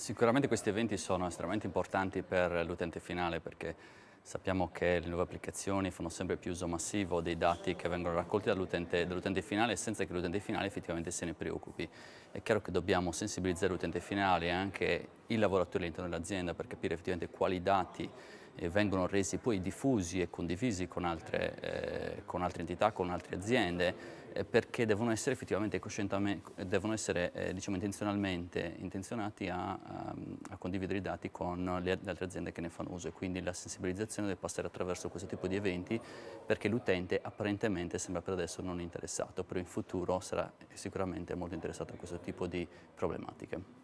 Sicuramente questi eventi sono estremamente importanti per l'utente finale perché sappiamo che le nuove applicazioni fanno sempre più uso massivo dei dati che vengono raccolti dall'utente dall finale senza che l'utente finale effettivamente se ne preoccupi. È chiaro che dobbiamo sensibilizzare l'utente finale e anche i lavoratori all'interno dell'azienda per capire effettivamente quali dati vengono resi poi diffusi e condivisi con altre, eh, con altre entità, con altre aziende, eh, perché devono essere effettivamente devono essere, eh, diciamo, intenzionalmente intenzionati a, a, a, condividere i dati con le, le altre aziende che ne fanno uso e quindi la sensibilizzazione deve passare attraverso questo tipo di eventi perché l'utente apparentemente sembra per adesso non interessato, però in futuro sarà sicuramente molto interessato a questo tipo di problematiche.